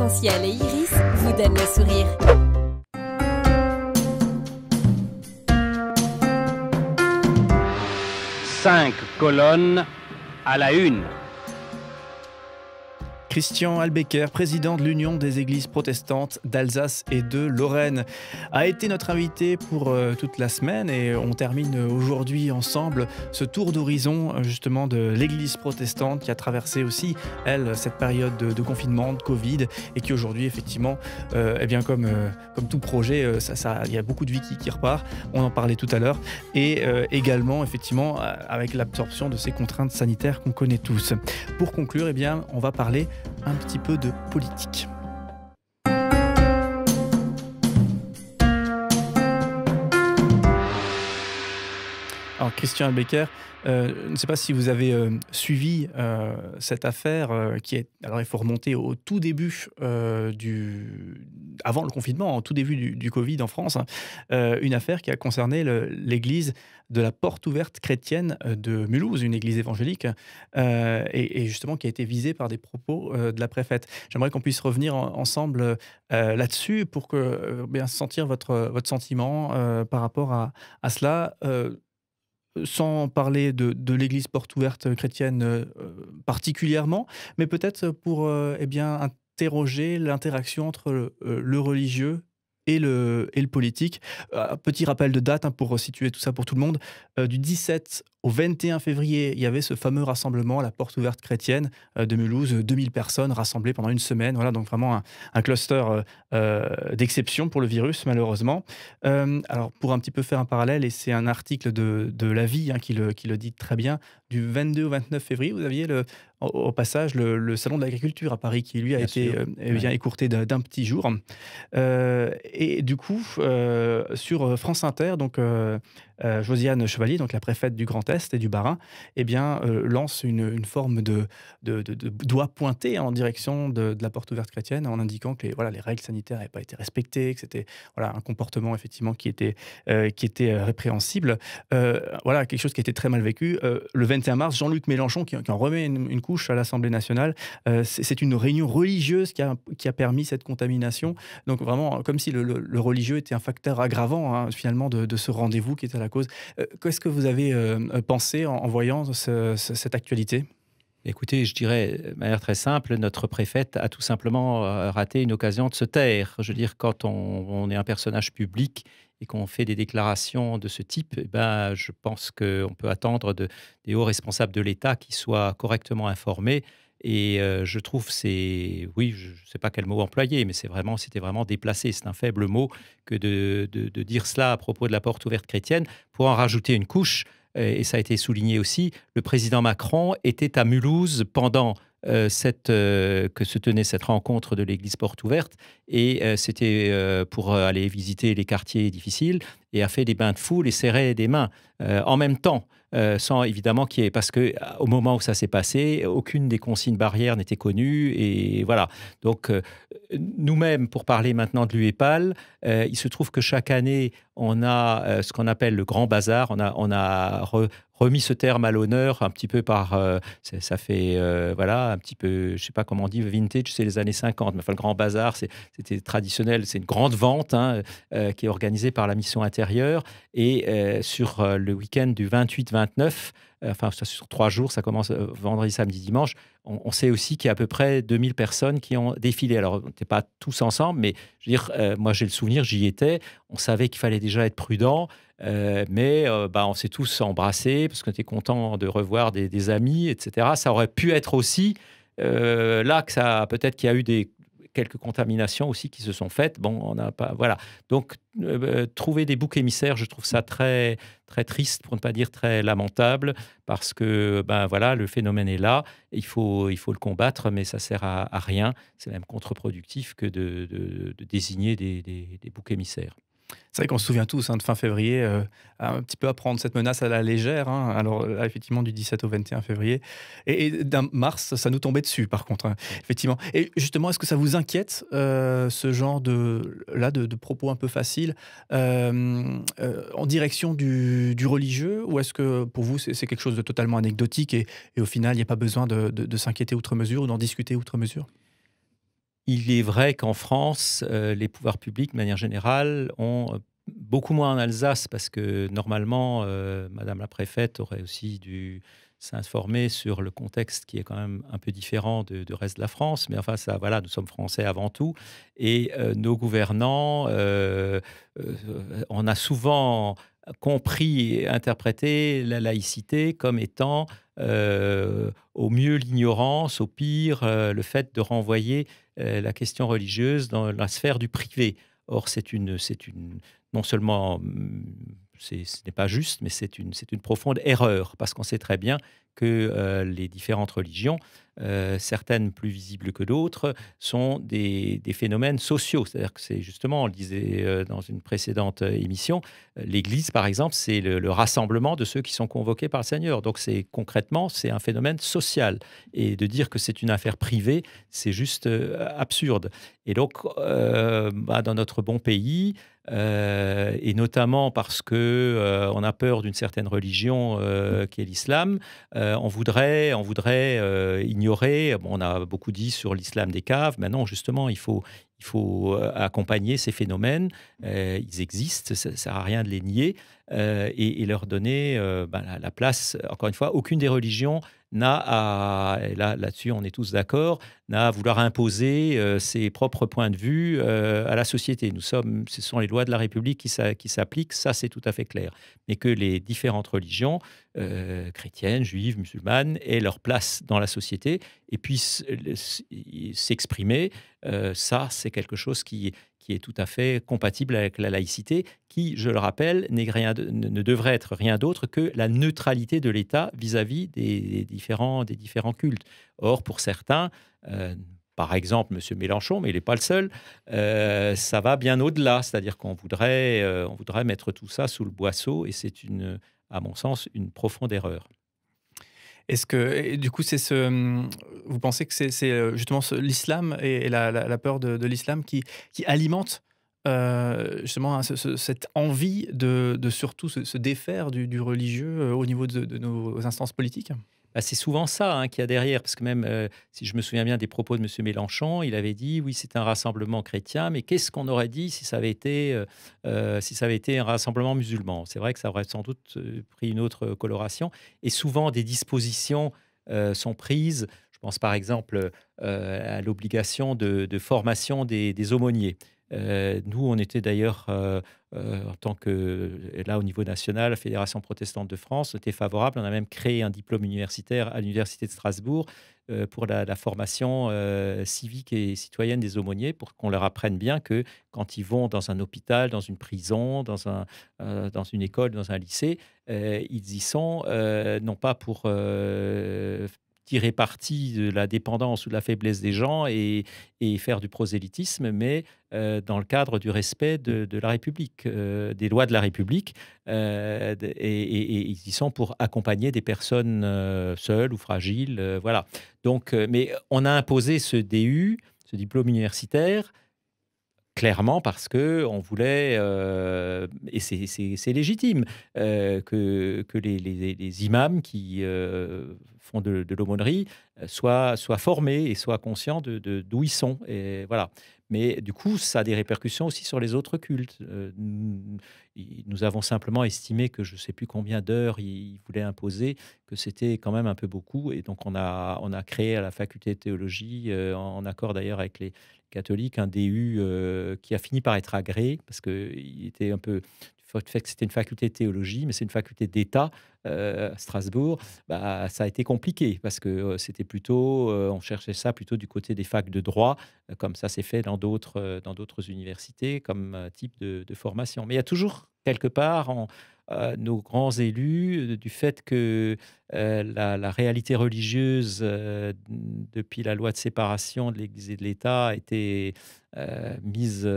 arc ciel et Iris vous donnent le sourire. Cinq colonnes à la une. Christian Albecker, président de l'Union des églises protestantes d'Alsace et de Lorraine, a été notre invité pour euh, toute la semaine et on termine aujourd'hui ensemble ce tour d'horizon euh, justement de l'église protestante qui a traversé aussi, elle, cette période de, confinement, de Covid et qui aujourd'hui, effectivement, euh, eh bien, comme, comme tout projet, il ça, y a beaucoup de vie qui, repart, on en parlait tout à l'heure, et également, effectivement, avec l'absorption de ces contraintes sanitaires qu'on connaît tous. Pour conclure, eh bien, on va parler un petit peu de politique. Christian Becker. Euh, je ne sais pas si vous avez euh, suivi euh, cette affaire qui est. Alors, il faut remonter au tout début du. avant le confinement, au tout début du, Covid en France, hein, une affaire qui a concerné l'église de la Porte Ouverte chrétienne de Mulhouse, une église évangélique, et, justement qui a été visée par des propos de la préfète. J'aimerais qu'on puisse revenir ensemble là-dessus pour que bien sentir votre, votre sentiment par rapport à, à cela. Euh, sans parler de, l'Église porte ouverte chrétienne euh, euh, particulièrement, mais peut-être pour eh bien, interroger l'interaction entre le, religieux et le, et le politique. Euh, petit rappel de date hein, pour situer tout ça pour tout le monde. Euh, du 17 au 21 février, il y avait ce fameux rassemblement à la porte ouverte chrétienne euh, de Mulhouse, 2000 personnes rassemblées pendant une semaine. Voilà, donc vraiment un, cluster d'exception pour le virus, malheureusement. alors, pour un petit peu faire un parallèle, et c'est un article de, La Vie hein, qui, le, qui le dit très bien, du 22 au 29 février, vous aviez le, au, passage le, Salon de l'agriculture à Paris qui, lui, a été euh, eh bien écourté d'un, petit jour. Euh, et du coup, euh, sur France Inter, donc euh, Josiane Chevalier, donc la préfète du Grand Est et du Barin, eh bien, euh, lance une, forme de, de, de, doigt pointé hein, en direction de, la porte ouverte chrétienne en indiquant que les, voilà, les règles sanitaires n'avaient pas été respectées, que c'était voilà, un comportement effectivement qui était, euh, qui était répréhensible. voilà, quelque chose qui était très mal vécu. le 21 mars, Jean-Luc Mélenchon, qui, qui, en remet une, couche à l'Assemblée nationale, c'est une réunion religieuse qui a, qui a permis cette contamination. Donc vraiment, comme si le, religieux était un facteur aggravant hein, finalement de, de ce rendez-vous qui était à la euh, qu'est-ce que vous avez euh, pensé en, voyant cette actualité Écoutez, je dirais de manière très simple, notre préfète a tout simplement euh, raté une occasion de se taire. Je veux dire, quand on, est un personnage public et qu'on fait des déclarations de ce type, eh ben, je pense qu'on peut attendre des hauts responsables de l'État qui soient correctement informés et euh, je trouve c'est, oui, je ne sais pas quel mot employer, mais c'était vraiment déplacé. C'est un faible mot que de, dire cela à propos de la porte ouverte chrétienne pour en rajouter une couche. Euh, et ça a été souligné aussi. Le président Macron était à Mulhouse pendant euh, que se tenait cette rencontre de l'Église porte ouverte. Et c'était pour aller visiter les quartiers difficiles et a fait des bains de foule et serré des mains en même temps. Euh, sans évidemment qui est parce que au moment où ça s'est passé, aucune des consignes barrières n'était connue et voilà. Donc euh, nous-mêmes, pour parler maintenant de l'UEPAL, euh, il se trouve que chaque année on a ce qu'on appelle le grand bazar. On a, on remis ce terme à l'honneur un petit peu par euh, ça fait euh, voilà un petit peu je sais pas comment on dit vintage c'est les années 50 mais enfin le grand bazar c'était traditionnel c'est une grande vente hein, euh, qui est organisée par la mission intérieure et sur le week-end du 28 29 euh, enfin sur trois jours, ça commence euh, vendredi, samedi, dimanche, on, sait aussi qu'il y a à peu près 2000 personnes qui ont défilé. Alors, on n'était pas tous ensemble, mais je veux dire, euh, moi j'ai le souvenir, j'y étais, on savait qu'il fallait déjà être prudent, mais bah, on s'est tous embrassés parce qu'on était content de revoir des, des, amis, etc. Ça aurait pu être aussi... là, que ça peut-être qu'il y a eu des, quelques contaminations aussi qui se sont faites. Bon, on n'a pas. Voilà. Donc, euh, euh, trouver des boucs émissaires, je trouve ça très, très triste, pour ne pas dire très lamentable, parce que, ben voilà, le phénomène est là. Il faut, il faut le combattre, mais ça sert à, rien. C'est même contre-productif que de, désigner des boucs émissaires. C'est vrai qu'on se souvient tous hein, de fin février, euh, un petit peu à prendre cette menace à la légère. Hein. alors, effectivement, du 17 au 21 février. Et, d'un mars, ça nous tombait dessus, par contre, hein, effectivement. Et justement, est-ce que ça vous inquiète, euh, ce genre de, là, de, propos un peu faciles, euh, en direction du, religieux Ou est-ce que pour vous, c'est quelque chose de totalement anecdotique et, au final, il n'y a pas besoin de s'inquiéter outre mesure ou d'en discuter outre mesure il est vrai qu'en France, euh, les pouvoirs publics, de manière générale, ont euh, beaucoup moins en Alsace, parce que normalement, euh, Madame la préfète aurait aussi dû s'informer sur le contexte qui est quand même un peu différent du reste de la France. Mais enfin, ça, voilà, nous sommes français avant tout. Et nos gouvernants, on a souvent compris et interprété la laïcité comme étant euh, au mieux l'ignorance, au pire euh, le fait de renvoyer euh, la question religieuse dans la sphère du privé. Or, c'est une, c'est une, non seulement mm, ce n'est pas juste, mais c'est une, c'est une profonde erreur, parce qu'on sait très bien que euh, les différentes religions, euh, certaines plus visibles que d'autres, sont des, des, phénomènes sociaux. C'est-à-dire que c'est justement, on le disait euh, dans une précédente émission, l'Église, par exemple, c'est le, rassemblement de ceux qui sont convoqués par le Seigneur. Donc c'est concrètement, c'est un phénomène social. Et de dire que c'est une affaire privée, c'est juste absurde. Et donc, bah, dans notre bon pays, et notamment parce que on a peur d'une certaine religion qui est l'islam, euh, on voudrait, euh, ignorer. on a beaucoup dit sur l'islam des caves. mais non, justement, il faut, euh, accompagner ces phénomènes. ils existent, ça ne sert à rien de les nier. Euh, et, leur donner euh, ben, la, place. Encore une fois, aucune des religions n'a à, là, là-dessus on est tous d'accord, n'a à vouloir imposer euh, ses propres points de vue à la société. Nous sommes, ce sont les lois de la République qui, qui s'appliquent, ça c'est tout à fait clair. Mais que les différentes religions, chrétiennes, juives, musulmanes, aient leur place dans la société et puissent s'exprimer, ça c'est quelque chose qui, qui est tout à fait compatible avec la laïcité, qui, je le rappelle, rien ne devrait être rien d'autre que la neutralité de l'État vis-à-vis des, différents, des différents cultes. Or, pour certains, euh, par exemple M. Mélenchon, mais il n'est pas le seul, euh, ça va bien au-delà. C'est-à-dire qu'on voudrait, euh, on voudrait mettre tout ça sous le boisseau et c'est, une, à mon sens, une profonde erreur. Est-ce que, du coup, c'est hum, vous pensez que c'est euh, justement l'islam et, la, peur de, l'islam qui, alimentent alimente euh, justement hein, cette envie de, surtout se, défaire du, religieux euh, au niveau de, nos instances politiques bah, c'est souvent ça hein, qu'il y a derrière. Parce que même, euh, si je me souviens bien des propos de M. Mélenchon, il avait dit oui, c'est un rassemblement chrétien, mais qu'est-ce qu'on aurait dit si ça avait été, euh, euh, si ça avait été un rassemblement musulman C'est vrai que ça aurait sans doute pris une autre coloration. Et souvent, des dispositions sont prises. Je pense par exemple à l'obligation de, formation des, des aumôniers. Euh, nous, on était d'ailleurs, euh, euh, en tant que, là au niveau national, la Fédération protestante de France, était favorable. On a même créé un diplôme universitaire à l'Université de Strasbourg pour la, formation civique et citoyenne des aumôniers, pour qu'on leur apprenne bien que quand ils vont dans un hôpital, dans une prison, dans, un, dans une école, dans un lycée, ils y sont non pas pour tirer parti de la dépendance ou de la faiblesse des gens et, et faire du prosélytisme, mais euh, dans le cadre du respect de, la République, euh, des lois de la République. Euh, et, ils y sont pour accompagner des personnes seules ou fragiles. voilà. Donc, mais on a imposé ce DU, ce diplôme universitaire, clairement parce que on voulait, euh, et c'est légitime, euh, que, les, imams qui euh, font de, l'aumônerie soient, formés et soient conscients d'où de, d'où ils sont. Et voilà. Mais du coup, ça a des répercussions aussi sur les autres cultes. Euh, nous avons simplement estimé que je ne sais plus combien d'heures il voulait imposer, que c'était quand même un peu beaucoup. Et donc, on a, on a créé à la faculté de théologie, euh, en accord d'ailleurs avec les catholiques, un DU euh, qui a fini par être agréé, parce qu'il était un peu fait que c'était une faculté de théologie, mais c'est une faculté d'État euh, à Strasbourg. Bah, ça a été compliqué parce que euh, c'était plutôt, euh, on cherchait ça plutôt du côté des facs de droit, comme ça s'est fait dans d'autres dans d'autres universités, comme type de, formation. Mais il y a toujours quelque part en, nos grands élus du fait que euh, la, réalité religieuse euh, depuis la loi de séparation de l'Église et de l'État a été euh, mise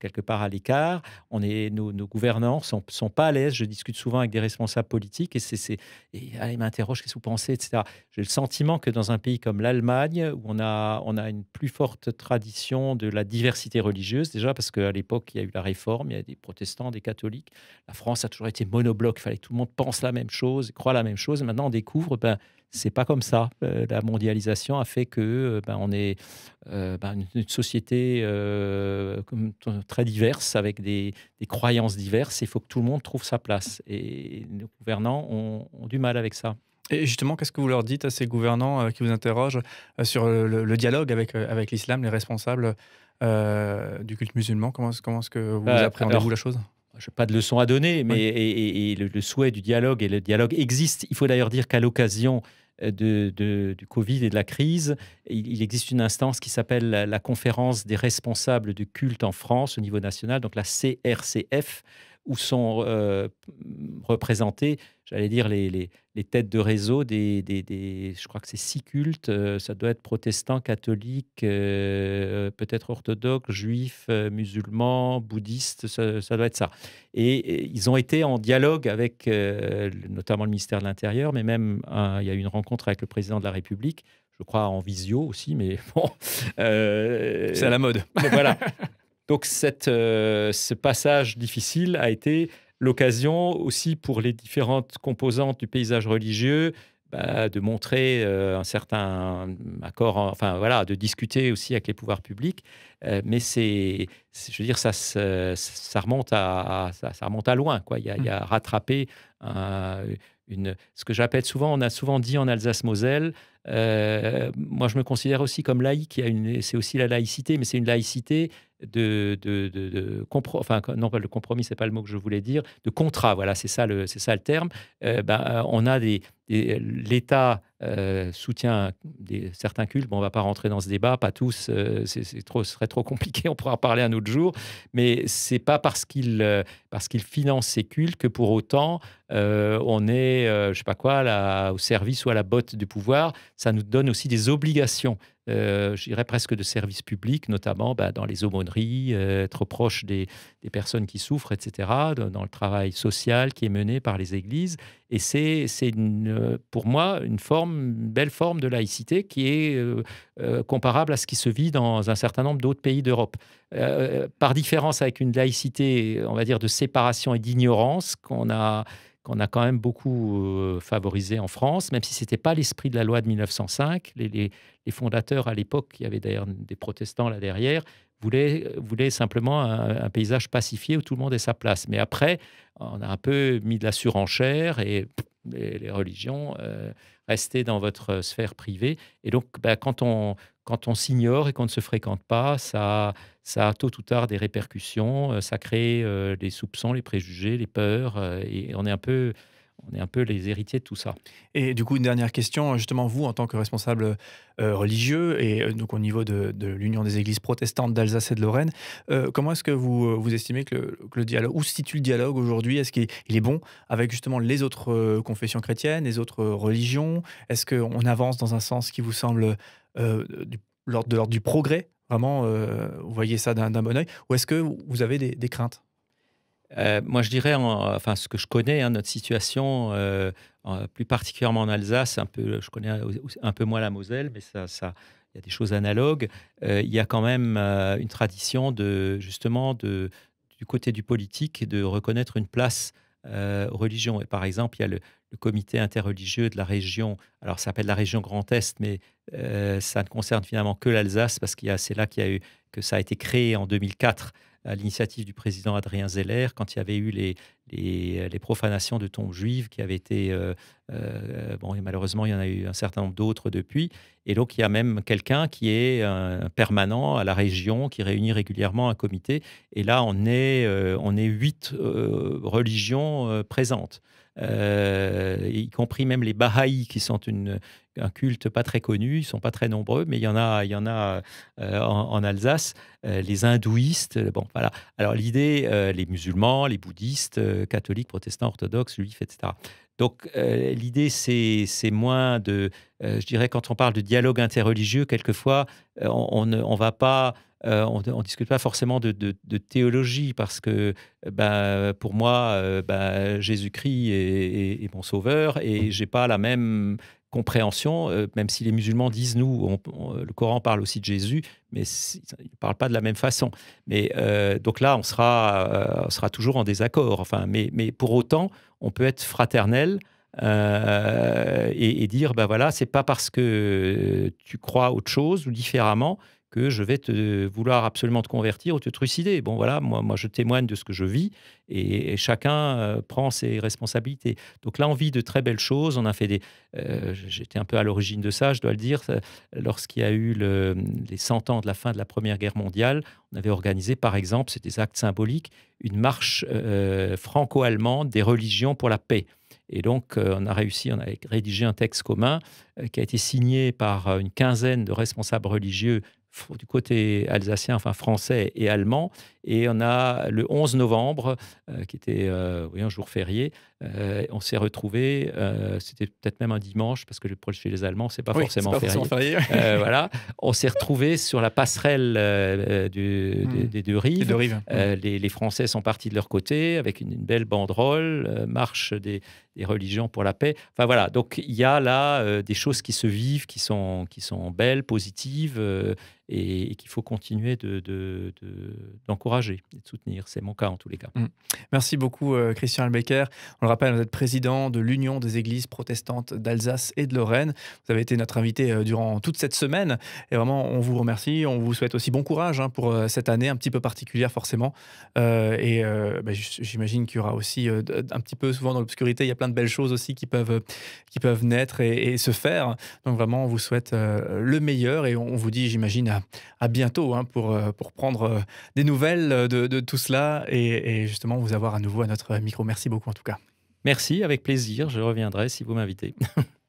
quelque part à l'écart. On est, nos, gouvernants sont, sont pas à l'aise. Je discute souvent avec des responsables politiques et, c'est, ils m'interrogent qu'est-ce que vous pensez, etc. J'ai le sentiment que dans un pays comme l'Allemagne, où on a, on a une plus forte tradition de la diversité religieuse, déjà parce qu'à l'époque, il y a eu la réforme, il y a des protestants, des catholiques. La France a toujours été monobloc, il fallait que tout le monde pense la même chose, croit la même chose. Maintenant, on découvre, ben, c'est pas comme ça. Euh, la mondialisation a fait que euh, ben, on est euh, ben, une, société très diverse, avec des, croyances diverses. Il faut que tout le monde trouve sa place. Et nos gouvernants ont, du mal avec ça. Et justement, qu'est-ce que vous leur dites à ces gouvernants qui vous interrogent sur le, dialogue avec, avec l'islam, les responsables du culte musulman Comment, est-ce que vous bah, appréhendez-vous la chose je pas de leçon à donner, mais le, souhait du dialogue, et le dialogue existe. Il faut d'ailleurs dire qu'à l'occasion euh, de, du Covid et de la crise, il, existe une instance qui s'appelle la, la, conférence des responsables du culte en France au niveau national, donc la CRCF, où sont représentés, euh, représentées, j'allais dire, les, les, les, têtes de réseau des, des, des je crois que c'est six cultes, euh, ça doit être protestant, catholique, euh, peut-être orthodoxe, juif, musulman, bouddhiste, ça, doit être ça. Et, ils ont été en dialogue avec notamment le ministère de l'Intérieur, mais même il y a eu une rencontre avec le président de la République je crois en visio aussi, mais bon. c'est à la mode. voilà. Donc cette, euh, ce passage difficile a été l'occasion aussi pour les différentes composantes du paysage religieux bah, de montrer euh, un certain accord, enfin voilà, de discuter aussi avec les pouvoirs publics. Euh, mais c'est, je veux dire, ça, ça, remonte à, ça, remonte loin. Quoi. Il, y a, mmh. rattrapé une, ce que j'appelle souvent, on a souvent dit en Alsace-Moselle, euh, moi, je me considère aussi comme laïque. C'est aussi la laïcité, mais c'est une laïcité de, de, de, non pas le compromis, c'est pas le mot que je voulais dire, de contrat. Voilà, c'est ça le c'est ça le terme. Euh, ben, euh, on a des, l'État soutient des, certains cultes. Bon, on va pas rentrer dans ce débat, pas tous. c'est trop ce serait trop compliqué. On pourra en parler un autre jour. Mais c'est pas parce qu'il parce qu'il finance ces cultes que pour autant on est je sais pas quoi au service ou à la botte du pouvoir ça nous donne aussi des obligations, euh, je dirais presque de service public, notamment bah, dans les aumôneries, euh, être proche des, personnes qui souffrent, etc., dans le travail social qui est mené par les églises. Et c'est, euh, pour moi une forme, belle forme de laïcité qui est euh, comparable à ce qui se vit dans un certain nombre d'autres pays d'Europe. par différence avec une laïcité, on va dire, de séparation et d'ignorance qu'on a on a quand même beaucoup euh, favorisé en France, même si ce n'était pas l'esprit de la loi de 1905. Les, fondateurs à l'époque, il y avait d'ailleurs des protestants là derrière, voulaient, euh, simplement un, paysage pacifié où tout le monde ait sa place. Mais après, on a un peu mis de la surenchère et les, les, religions euh, restaient dans votre sphère privée. Et donc, bah, quand on, quand on s'ignore et qu'on ne se fréquente pas, ça, ça a tôt ou tard des répercussions, euh, ça crée les euh, soupçons, les préjugés, les peurs, euh, et on est un peu... On est un peu les héritiers de tout ça. Et du coup, une dernière question, justement, vous, en tant que responsable religieux, et donc au niveau de, l'Union des Églises protestantes d'Alsace et de Lorraine, comment est-ce que vous, vous estimez que le, que le dialogue, où se situe le dialogue aujourd'hui Est-ce qu'il est bon avec justement les autres confessions chrétiennes, les autres religions Est-ce qu'on avance dans un sens qui vous semble de l'ordre du progrès vraiment, euh, vous voyez ça d'un bon oeil Ou est-ce que vous avez des, craintes euh, moi, je dirais, enfin, ce que je connais, hein, notre situation, euh, plus particulièrement en Alsace, un peu, je connais un peu moins la Moselle, mais ça, ça, il y a des choses analogues. il y a quand même une tradition de, justement, de, du côté du politique, de reconnaître une place euh, religions. Et par exemple, il y a le, comité interreligieux de la région, alors ça s'appelle la région Grand Est, mais euh, ça ne concerne finalement que l'Alsace, parce que c'est là qu'il y a eu, que ça a été créé en 2004 à l'initiative du président Adrien Zeller, quand il y avait eu les, euh, les, profanations de tombes juives qui avaient été... Euh, euh, bon, et malheureusement, il y en a eu un certain nombre d'autres depuis. Et donc, il y a même quelqu'un qui est permanent à la région, qui réunit régulièrement un comité. Et là, on est, on est huit religions présentes. y compris même les Bahaïs, qui sont une, un culte pas très connu, ils sont pas très nombreux, mais il y en a, il y en a en, Alsace, les hindouistes, bon voilà. Alors l'idée, les musulmans, les bouddhistes, catholiques, protestants, orthodoxes, juifs, etc. Donc euh, l'idée, c'est, c'est moins de, euh, je dirais, quand on parle de dialogue interreligieux, quelquefois, euh, on ne va pas, on, discute pas forcément de, théologie parce que, bah, pour moi, ben, Jésus-Christ est, mon sauveur et je n'ai pas la même compréhension, euh, même si les musulmans disent nous, euh, le Coran parle aussi de Jésus, mais il ne parle pas de la même façon. Mais euh, donc là, on sera, on sera toujours en désaccord. Enfin, mais, mais pour autant, on peut être fraternel. Et, et, dire ben voilà c'est pas parce que tu crois autre chose ou différemment que je vais te vouloir absolument te convertir ou te trucider. Bon, voilà, moi, moi je témoigne de ce que je vis et, chacun euh, prend ses responsabilités. Donc là, on vit de très belles choses. On a fait des. Euh, j'étais un peu à l'origine de ça, je dois le dire. Euh, lorsqu'il y a eu les 100 ans de la fin de la Première Guerre mondiale, on avait organisé, par exemple, c'était des actes symboliques, une marche franco-allemande des religions pour la paix. Et donc, on a réussi, on a rédigé un texte commun qui a été signé par une quinzaine de responsables religieux du côté alsacien, enfin français et allemand. Et on a le 11 novembre, euh, qui était euh, oui, un jour férié, euh, on s'est retrouvés, c'était peut-être même un dimanche, parce que le projet chez les Allemands, c'est pas, forcément, férié. voilà, on s'est retrouvé sur la passerelle hmm. des, deux rives. Hmm. Les, Français sont partis de leur côté avec une, belle banderole, marche des, religions pour la paix. Enfin voilà, donc il y a là des choses qui se vivent, qui sont, qui sont belles, positives et, qu'il faut continuer d'encourager de, de, de, et de soutenir. C'est mon cas en tous les cas. Mm. Merci beaucoup, euh, Christian Albecker. On le rappelle, vous êtes président de l'Union des églises protestantes d'Alsace et de Lorraine. Vous avez été notre invité euh, durant toute cette semaine et vraiment, on vous remercie. On vous souhaite aussi bon courage hein, pour euh, cette année un petit peu particulière, forcément. et bah, j'imagine qu'il y aura aussi un petit peu, souvent dans l'obscurité, il y a plein de belles choses aussi qui peuvent, qui peuvent naître et, se faire. Donc, vraiment, on vous souhaite le meilleur et on vous dit, j'imagine, à à, bientôt hein, euh, pour, prendre euh, des nouvelles de, tout cela et, et, justement vous avoir à nouveau à notre micro. Merci beaucoup en tout cas. Merci, avec plaisir. Je reviendrai si vous m'invitez.